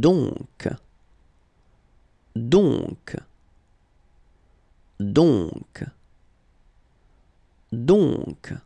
donc, donc, donc, donc.